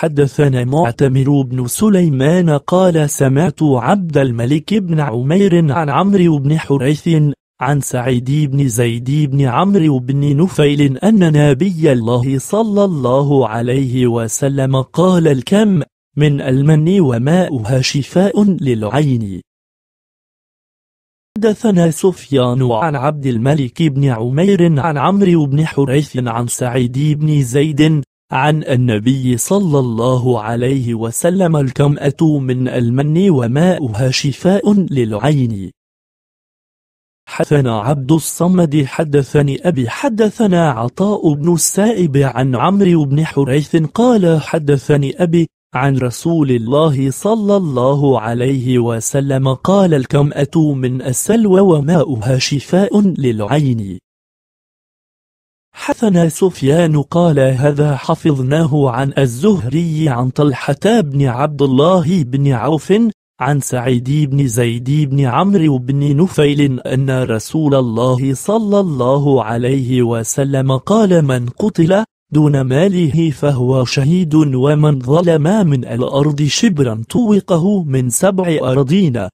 حدثنا معتمر بن سليمان قال سمعت عبد الملك بن عمير عن عمرو بن حريث عن سعيد بن زيد بن عمرو بن نفيل أن نبي الله صلى الله عليه وسلم قال الكم من المن وماؤها شفاء للعين حدثنا سفيان عن عبد الملك بن عمير عن عمرو بن حريث عن سعيد بن زيد عن النبي صلى الله عليه وسلم الكمأة من المن وماؤها شفاء للعين حدثنا عبد الصمد حدثني أبي حدثنا عطاء بن السائب عن عمرو بن حريث قال حدثني أبي عن رسول الله صلى الله عليه وسلم قال الكمأة من السلوى وماؤها شفاء للعين حثنا سفيان قال هذا حفظناه عن الزهري عن طلحة بن عبد الله بن عوف عن سعيد بن زيد بن عمرو بن نفيل أن رسول الله صلى الله عليه وسلم قال من قتل دون ماله فهو شهيد ومن ظلم من الأرض شبرا طوقه من سبع أراضين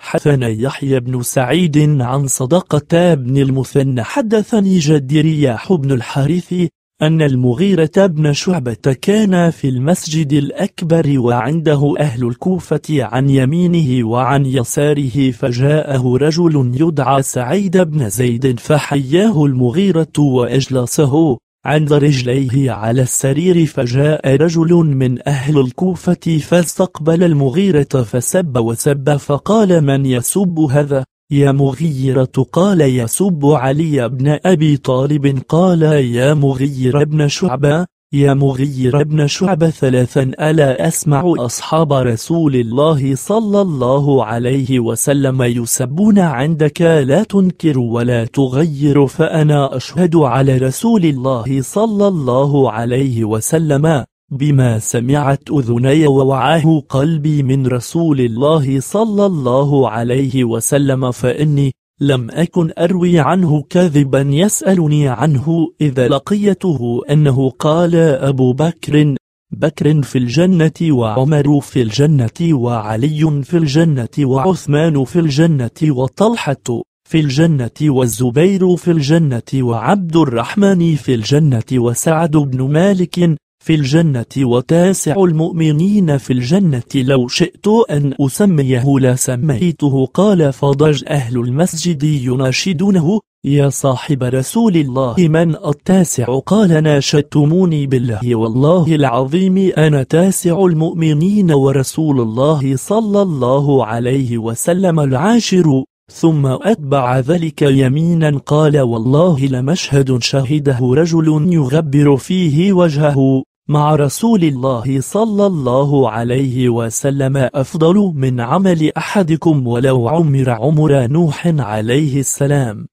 حدثنا يحيى بن سعيد عن صدقة بن المثنى حدثني جدي رياح بن الحارث أن المغيرة بن شعبة كان في المسجد الأكبر وعنده أهل الكوفة عن يمينه وعن يساره فجاءه رجل يدعى سعيد بن زيد فحياه المغيرة وأجلسه عند رجليه على السرير فجاء رجل من أهل الكوفة فاستقبل المغيرة فسب وسب فقال من يسب هذا يا مغيرة قال يسب علي بن أبي طالب قال يا مغيرة بن شعبة يا مغير بن شعب ثلاثا ألا أسمع أصحاب رسول الله صلى الله عليه وسلم يسبون عندك لا تنكر ولا تغير فأنا أشهد على رسول الله صلى الله عليه وسلم بما سمعت أذني ووعاه قلبي من رسول الله صلى الله عليه وسلم فإني لم أكن أروي عنه كذبا يسألني عنه إذا لقيته أنه قال أبو بكر بكر في الجنة وعمر في الجنة وعلي في الجنة وعثمان في الجنة وطلحة في الجنة والزبير في الجنة وعبد الرحمن في الجنة وسعد بن مالك في الجنة وتاسع المؤمنين في الجنة لو شئت أن أسميه لسميته قال فضج أهل المسجد يناشدونه يا صاحب رسول الله من التاسع قال ناشدتموني بالله والله العظيم أنا تاسع المؤمنين ورسول الله صلى الله عليه وسلم العاشر ثم أتبع ذلك يمينا قال والله لمشهد شهده رجل يغبر فيه وجهه مع رسول الله صلى الله عليه وسلم أفضل من عمل أحدكم ولو عمر عمر نوح عليه السلام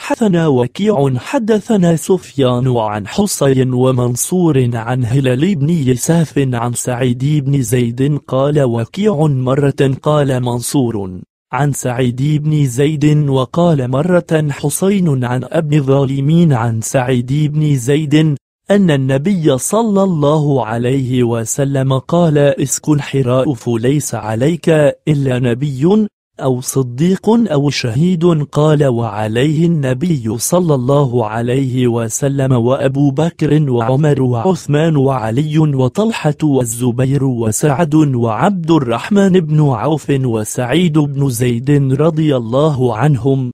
حدثنا وكيع حدثنا سفيان عن حصي ومنصور عن هلال بن يساف عن سعيد بن زيد قال وكيع مرة قال منصور عن سعيد بن زيد وقال مرة حسين عن أبن الظالمين عن سعيد بن زيد أن النبي صلى الله عليه وسلم قال اسكن حراء فليس عليك إلا نبي أو صديق أو شهيد قال وعليه النبي صلى الله عليه وسلم وأبو بكر وعمر وعثمان وعلي وطلحة والزبير وسعد وعبد الرحمن بن عوف وسعيد بن زيد رضي الله عنهم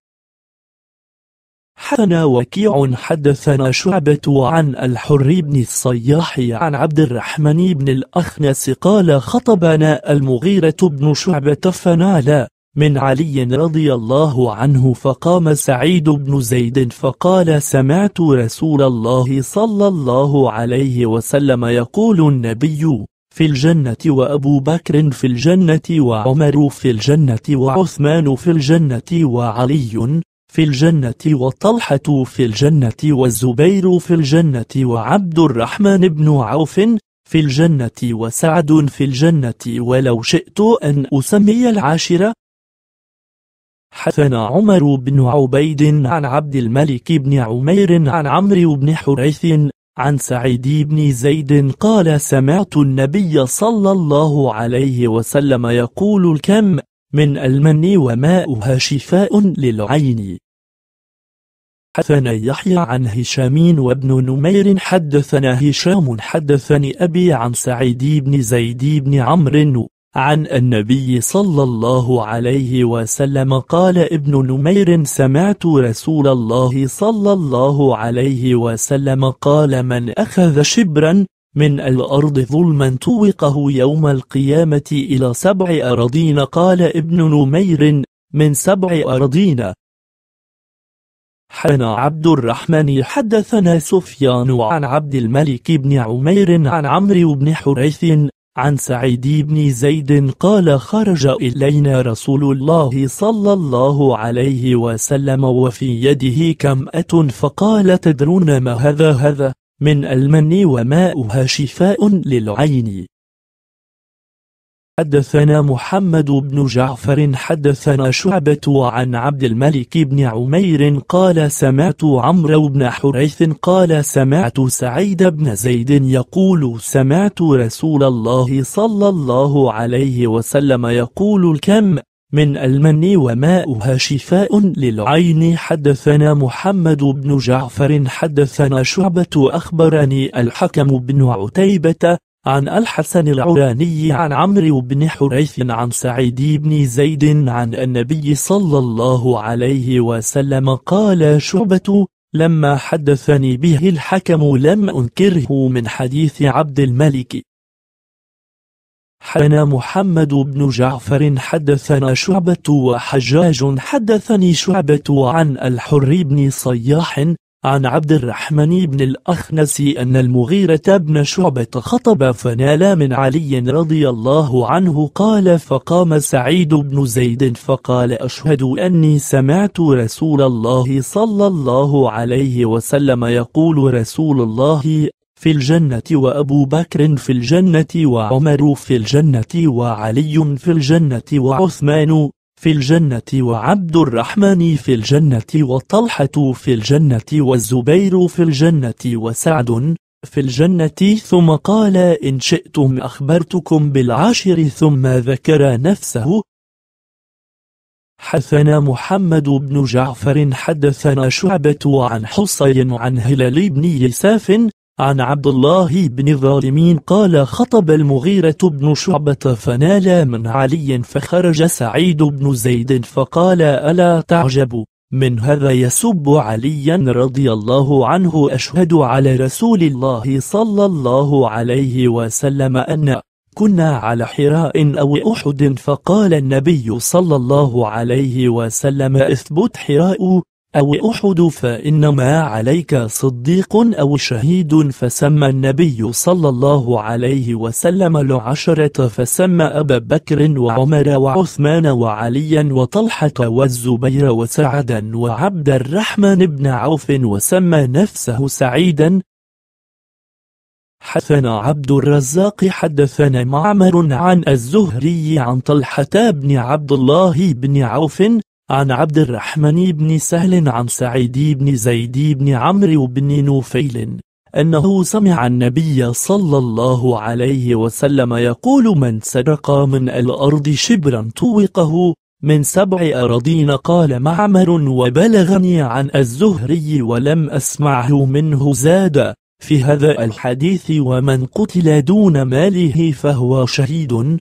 حدثنا وكيع حدثنا شعبة عن الحر بن الصياح عن عبد الرحمن بن الأخنس قال خطبنا المغيرة بن شعبة فنالا من علي رضي الله عنه فقام سعيد بن زيد فقال سمعت رسول الله صلى الله عليه وسلم يقول النبي في الجنة وأبو بكر في الجنة وعمر في الجنة وعثمان في الجنة وعلي في الجنة وطلحة في الجنة والزبير في الجنة وعبد الرحمن بن عوف في الجنة وسعد في الجنة ولو شئت أن أسمي العاشرة حدثنا عمر بن عبيد عن عبد الملك بن عمير عن عمرو بن حريث عن سعيد بن زيد قال سمعت النبي صلى الله عليه وسلم يقول الكم من المن وماؤها شفاء للعين حدثنا يحيى عن هشام وابن نمير حدثنا هشام حدثني أبي عن سعيد بن زيد بن عمرو عن النبي صلى الله عليه وسلم قال ابن نمير سمعت رسول الله صلى الله عليه وسلم قال من أخذ شبرا من الأرض ظلما توقه يوم القيامة إلى سبع أراضين قال ابن نمير من سبع أراضين حنا عبد الرحمن حدثنا سفيان عن عبد الملك بن عمير عن عمرو بن حريث عن سعيد بن زيد قال خرج إلينا رسول الله صلى الله عليه وسلم وفي يده كمأة فقال تدرون ما هذا هذا من المن وماؤها شفاء للعين حدثنا محمد بن جعفر حدثنا شعبة عن عبد الملك بن عمير قال سمعت عمرو بن حريث قال سمعت سعيد بن زيد يقول سمعت رسول الله صلى الله عليه وسلم يقول الكم من المن وماؤها شفاء للعين حدثنا محمد بن جعفر حدثنا شعبة أخبرني الحكم بن عتيبة عن الحسن العراني عن عمرو بن حريث عن سعيد بن زيد عن النبي صلى الله عليه وسلم قال شعبة لما حدثني به الحكم لم أنكره من حديث عبد الملك حدثنا محمد بن جعفر حدثنا شعبة وحجاج حدثني شعبة عن الحر بن صياح عن عبد الرحمن بن الأخنس أن المغيرة بن شعبة خطب فنال من علي رضي الله عنه قال فقام سعيد بن زيد فقال أشهد أني سمعت رسول الله صلى الله عليه وسلم يقول رسول الله في الجنة وأبو بكر في الجنة وعمر في الجنة وعلي في الجنة وعثمان في الجنة وعبد الرحمن في الجنة وطلحة في الجنة والزبير في الجنة وسعد في الجنة ثم قال إن شئتم أخبرتكم بالعاشر ثم ذكر نفسه حثنا محمد بن جعفر حدثنا شعبة عن حصي عن هلال بن يساف عن عبد الله بن الظالمين قال خطب المغيرة بن شعبة فنال من علي فخرج سعيد بن زيد فقال ألا تعجب من هذا يسب عليا رضي الله عنه أشهد على رسول الله صلى الله عليه وسلم أن كنا على حراء أو أحد فقال النبي صلى الله عليه وسلم اثبت حراء أو أحد فإنما عليك صديق أو شهيد فسمى النبي صلى الله عليه وسلم العشرة فسمى أبا بكر وعمر وعثمان وعليا وطلحة والزبير وسعدا وعبد الرحمن بن عوف وسمى نفسه سعيدا حدثنا عبد الرزاق حدثنا معمر عن الزهري عن طلحة بن عبد الله بن عوف عن عبد الرحمن بن سهل عن سعيد بن زيد بن عمرو بن نوفيل أنه سمع النبي صلى الله عليه وسلم يقول من سرق من الأرض شبرا طوقه من سبع أراضين قال معمر وبلغني عن الزهري ولم أسمعه منه زاد في هذا الحديث ومن قتل دون ماله فهو شهيد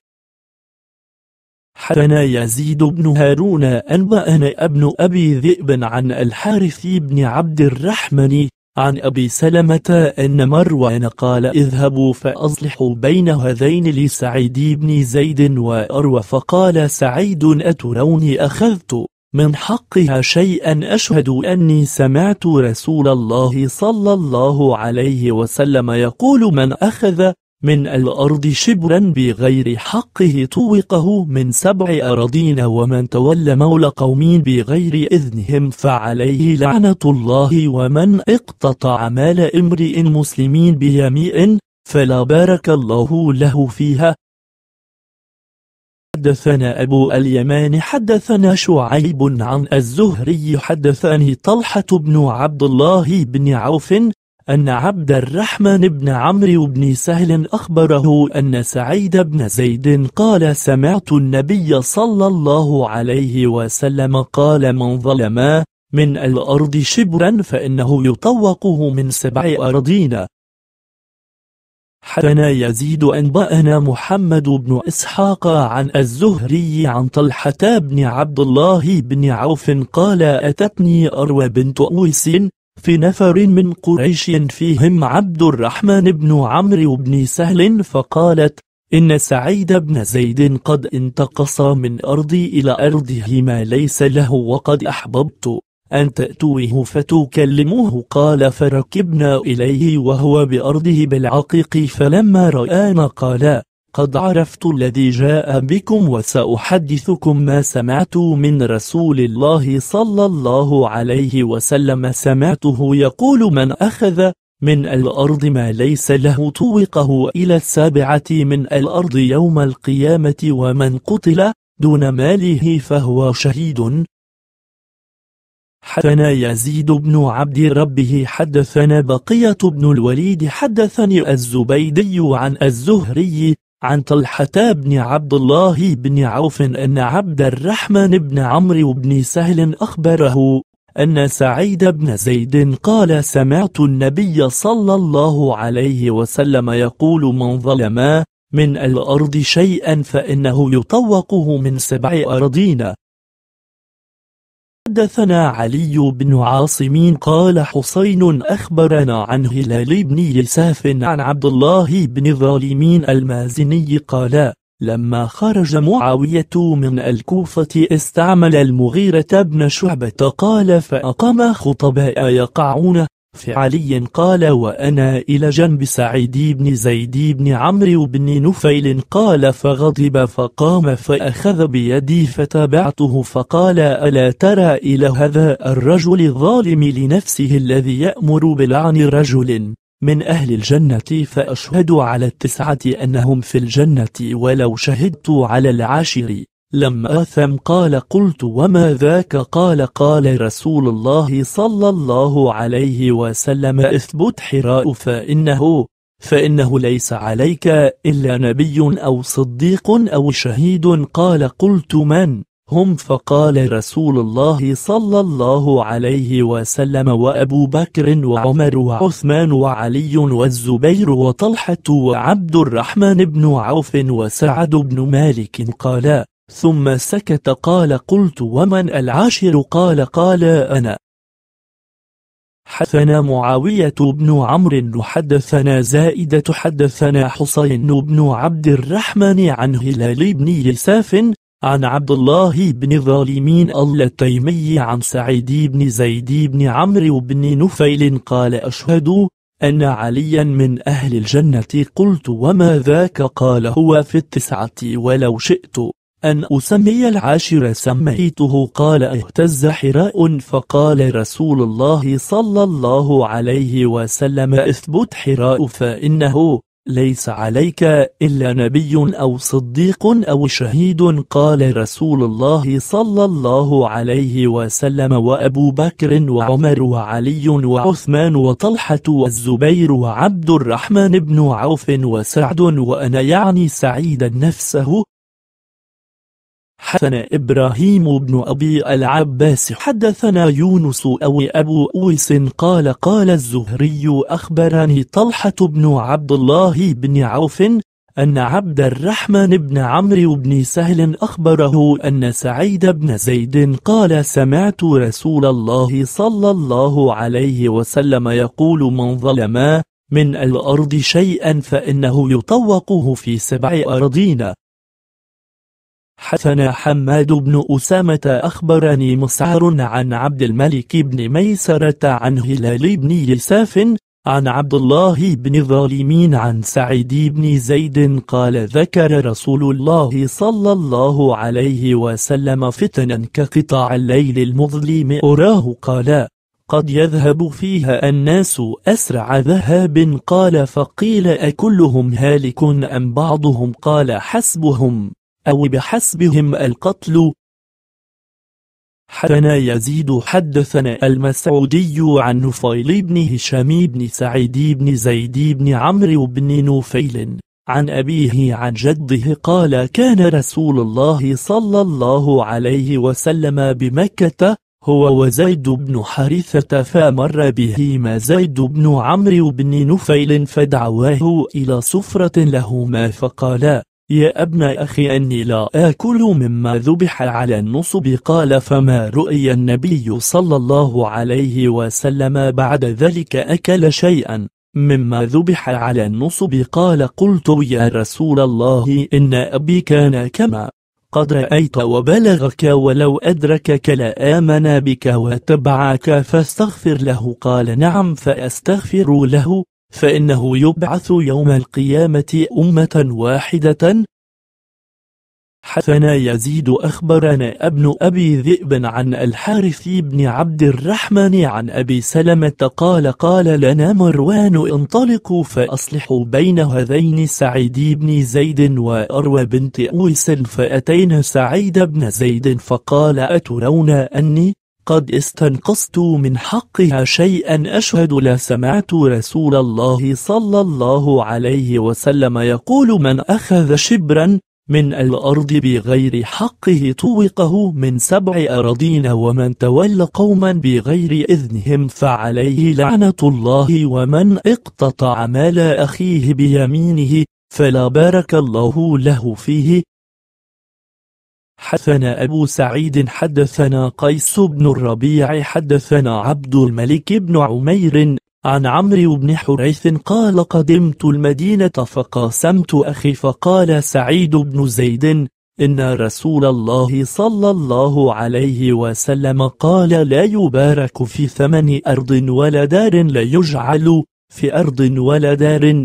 حدنا يزيد بن هارون أنبأنا ابن أبي ذئب عن الحارث بن عبد الرحمن عن أبي سلمة أن مروان قال اذهبوا فأصلحوا بين هذين لسعيد بن زيد وأروى فقال سعيد أتروني أخذت من حقها شيئا أشهد أني سمعت رسول الله صلى الله عليه وسلم يقول من أخذ من الأرض شبرا بغير حقه طوقه من سبع أراضين ومن تولى مولى قوم بغير إذنهم فعليه لعنة الله ومن اقتطع مال امرئ مسلمين بيميء فلا بارك الله له فيها حدثنا أبو اليمان حدثنا شعيب عن الزهري حدثني طلحة بن عبد الله بن عوف أن عبد الرحمن بن عمرو بن سهل أخبره أن سعيد بن زيد قال سمعت النبي صلى الله عليه وسلم قال من ظلم من الأرض شبرا فإنه يطوقه من سبع أرضين حتى يزيد أنبأنا محمد بن إسحاق عن الزهري عن طلحة بن عبد الله بن عوف قال أتتني أروى بنت أويس في نفر من قريش فيهم عبد الرحمن بن عمرو بن سهل فقالت إن سعيد بن زيد قد انتقص من أرضي إلى أرضه ما ليس له وقد أحببت أن تأتوه فتكلموه قال فركبنا إليه وهو بأرضه بالعقيق فلما رآنا قال قد عرفت الذي جاء بكم وسأحدثكم ما سمعت من رسول الله صلى الله عليه وسلم سمعته يقول من أخذ من الأرض ما ليس له طوقه إلى السابعة من الأرض يوم القيامة ومن قتل دون ماله فهو شهيد حدثنا يزيد بن عبد ربه حدثنا بقية بن الوليد حدثني الزبيدي عن الزهري عن طلحة بن عبد الله بن عوف أن عبد الرحمن بن عمرو بن سهل أخبره أن سعيد بن زيد قال سمعت النبي صلى الله عليه وسلم يقول من ظلم من الأرض شيئا فإنه يطوقه من سبع أراضين حدثنا علي بن عاصم قال حسين أخبرنا عن هلال بن يساف عن عبد الله بن ظالمين المازني قال لما خرج معاوية من الكوفة استعمل المغيرة بن شعبة قال فأقام خطباء يقعون فعلي قال وأنا إلى جنب سعيد بن زيد بن عمرو بن نفيل قال فغضب فقام فأخذ بيدي فتبعته فقال ألا ترى إلى هذا الرجل الظالم لنفسه الذي يأمر بلعن رجل من أهل الجنة فأشهد على التسعة أنهم في الجنة ولو شهدت على العاشر لم أثم قال قلت وما ذاك قال قال رسول الله صلى الله عليه وسلم اثبت حراء فإنه فإنه ليس عليك إلا نبي أو صديق أو شهيد قال قلت من هم فقال رسول الله صلى الله عليه وسلم وأبو بكر وعمر وعثمان وعلي والزبير وطلحة وعبد الرحمن بن عوف وسعد بن مالك قالا ثم سكت قال قلت ومن العاشر قال قال أنا حدثنا معاوية بن عمرو حدثنا زائدة حدثنا حسين بن عبد الرحمن عن هلال بن يساف عن عبد الله بن ظالمين التيمي عن سعيد بن زيد بن عمرو بن نفيل قال أشهد أن عليا من أهل الجنة قلت وما ذاك قال هو في التسعة ولو شئت أن أسمي العاشر سميته قال اهتز حراء فقال رسول الله صلى الله عليه وسلم اثبت حراء فإنه ليس عليك إلا نبي أو صديق أو شهيد قال رسول الله صلى الله عليه وسلم وأبو بكر وعمر وعلي وعثمان وطلحة والزبير وعبد الرحمن بن عوف وسعد وأنا يعني سعيدا نفسه حدثنا إبراهيم بن أبي العباس حدثنا يونس أو أبو أويس قال قال الزهري أخبرني طلحة بن عبد الله بن عوف أن عبد الرحمن بن عمرو بن سهل أخبره أن سعيد بن زيد قال سمعت رسول الله صلى الله عليه وسلم يقول من ظلم من الأرض شيئا فإنه يطوقه في سبع أراضين حدثنا حماد بن أسامة أخبرني مسعر عن عبد الملك بن ميسرة عن هلال بن يساف عن عبد الله بن ظالمين عن سعيد بن زيد قال ذكر رسول الله صلى الله عليه وسلم فتنا كقطاع الليل المظلم أراه قال قد يذهب فيها الناس أسرع ذهاب قال فقيل أكلهم هالك أم بعضهم قال حسبهم أو بحسبهم القتل حدثنا يزيد حدثنا المسعودي عن نفيل بن هشام بن سعيد بن زيد بن عمرو بن نفيل عن أبيه عن جده قال كان رسول الله صلى الله عليه وسلم بمكة هو وزيد بن حارثة فمر بهما زيد بن عمرو بن نفيل فدعواه إلى سفرة لهما فقالا يا ابن أخي أني لا آكل مما ذبح على النصب قال فما رؤي النبي صلى الله عليه وسلم بعد ذلك أكل شيئا مما ذبح على النصب قال قلت يا رسول الله إن أبي كان كما قد رأيت وبلغك ولو أدركك لآمن بك وتبعك فاستغفر له قال نعم فأستغفر له فإنه يبعث يوم القيامة أمة واحدة حثنا يزيد أخبرنا ابن أبي ذئب عن الحارث بن عبد الرحمن عن أبي سلمة قال قال لنا مروان انطلقوا فأصلحوا بين هذين سعيد بن زيد وأروى بنت أويس فأتينا سعيد بن زيد فقال أترون أني قد استنقصت من حقها شيئا أشهد لا سمعت رسول الله صلى الله عليه وسلم يقول من أخذ شبرا من الأرض بغير حقه طوقه من سبع أراضين ومن تولى قوما بغير إذنهم فعليه لعنة الله ومن اقتطع مال أخيه بيمينه فلا بارك الله له فيه حدثنا أبو سعيد حدثنا قيس بن الربيع حدثنا عبد الملك بن عمير عن عمرو بن حريث قال قدمت المدينة فقاسمت أخي فقال سعيد بن زيد إن رسول الله صلى الله عليه وسلم قال لا يبارك في ثمن أرض ولا دار لا يجعل في أرض ولا دار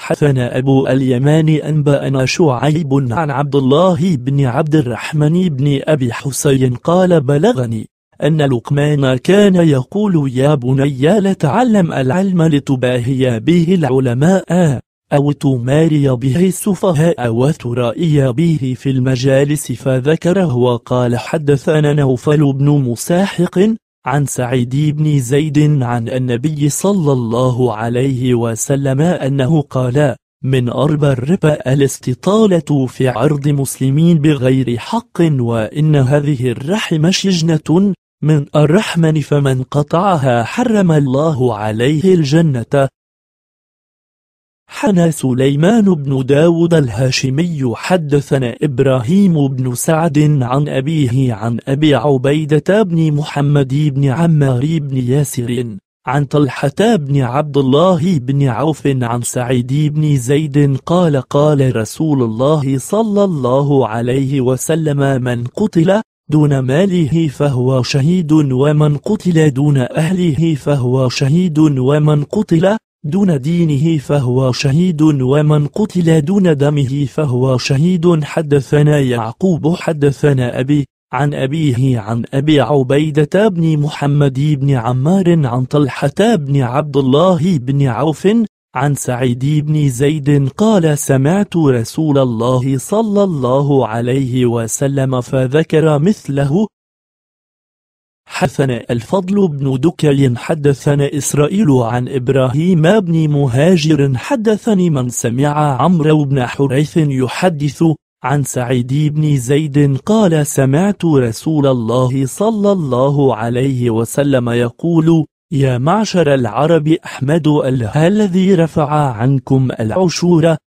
حثنا أبو اليمان أنبأنا شعيب عن عبد الله بن عبد الرحمن بن أبي حسين قال بلغني أن لقمان كان يقول يا بني لا تعلم العلم لتباهي به العلماء أو تماري به السفهاء وترائي به في المجالس فذكره وقال حدثنا نوفل بن مساحق عن سعيد بن زيد عن النبي صلى الله عليه وسلم أنه قال من أربى الربا الاستطالة في عرض مسلمين بغير حق وإن هذه الرحم شجنة من الرحمن فمن قطعها حرم الله عليه الجنة حنى سليمان بن داود الهاشمي حدثنا إبراهيم بن سعد عن أبيه عن أبي عبيدة بن محمد بن عمار بن ياسر عن طلحة بن عبد الله بن عوف عن سعيد بن زيد قال قال رسول الله صلى الله عليه وسلم من قتل دون ماله فهو شهيد ومن قتل دون أهله فهو شهيد ومن قتل دون دينه فهو شهيد ومن قتل دون دمه فهو شهيد حدثنا يعقوب حدثنا أبي عن أبيه عن أبي عبيدة بن محمد بن عمار عن طلحة بن عبد الله بن عوف عن سعيد بن زيد قال سمعت رسول الله صلى الله عليه وسلم فذكر مثله حدثنا الفضل بن دكي حدثنا إسرائيل عن إبراهيم بن مهاجر حدثني من سمع عمرو بن حريث يحدث عن سعيد بن زيد قال سمعت رسول الله صلى الله عليه وسلم يقول يا معشر العرب أحمد الذي رفع عنكم العشور